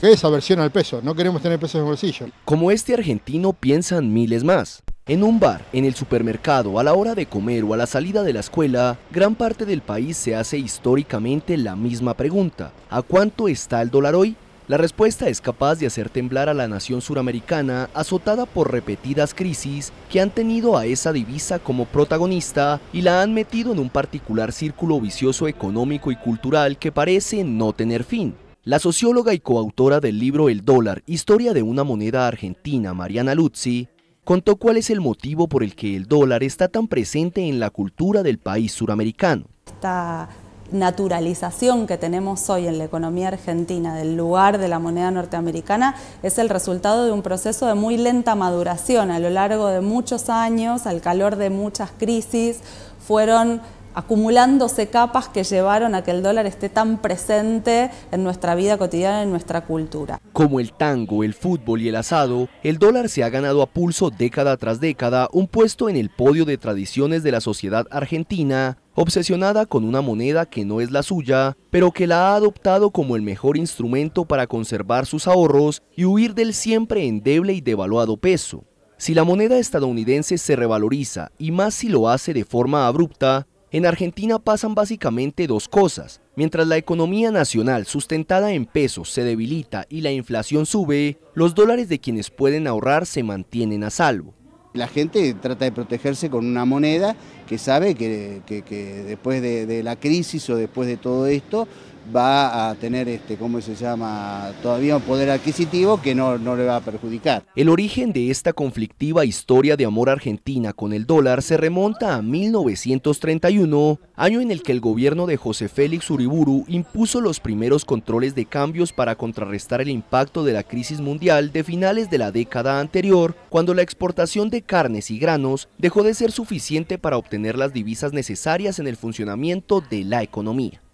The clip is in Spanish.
Qué es aversión al peso, no queremos tener pesos en el bolsillo. Como este argentino piensan miles más. En un bar, en el supermercado, a la hora de comer o a la salida de la escuela, gran parte del país se hace históricamente la misma pregunta, ¿a cuánto está el dólar hoy? La respuesta es capaz de hacer temblar a la nación suramericana azotada por repetidas crisis que han tenido a esa divisa como protagonista y la han metido en un particular círculo vicioso económico y cultural que parece no tener fin. La socióloga y coautora del libro El dólar, historia de una moneda argentina, Mariana Luzzi, contó cuál es el motivo por el que el dólar está tan presente en la cultura del país suramericano. Esta naturalización que tenemos hoy en la economía argentina del lugar de la moneda norteamericana es el resultado de un proceso de muy lenta maduración a lo largo de muchos años, al calor de muchas crisis, fueron acumulándose capas que llevaron a que el dólar esté tan presente en nuestra vida cotidiana, en nuestra cultura. Como el tango, el fútbol y el asado, el dólar se ha ganado a pulso década tras década un puesto en el podio de tradiciones de la sociedad argentina, obsesionada con una moneda que no es la suya, pero que la ha adoptado como el mejor instrumento para conservar sus ahorros y huir del siempre endeble y devaluado peso. Si la moneda estadounidense se revaloriza, y más si lo hace de forma abrupta, en Argentina pasan básicamente dos cosas. Mientras la economía nacional sustentada en pesos se debilita y la inflación sube, los dólares de quienes pueden ahorrar se mantienen a salvo. La gente trata de protegerse con una moneda que sabe que, después de la crisis o después de todo esto va a tener, este, ¿cómo se llama?, todavía un poder adquisitivo que no, no le va a perjudicar. El origen de esta conflictiva historia de amor argentina con el dólar se remonta a 1931, año en el que el gobierno de José Félix Uriburu impuso los primeros controles de cambios para contrarrestar el impacto de la crisis mundial de finales de la década anterior, cuando la exportación de carnes y granos dejó de ser suficiente para obtener las divisas necesarias en el funcionamiento de la economía.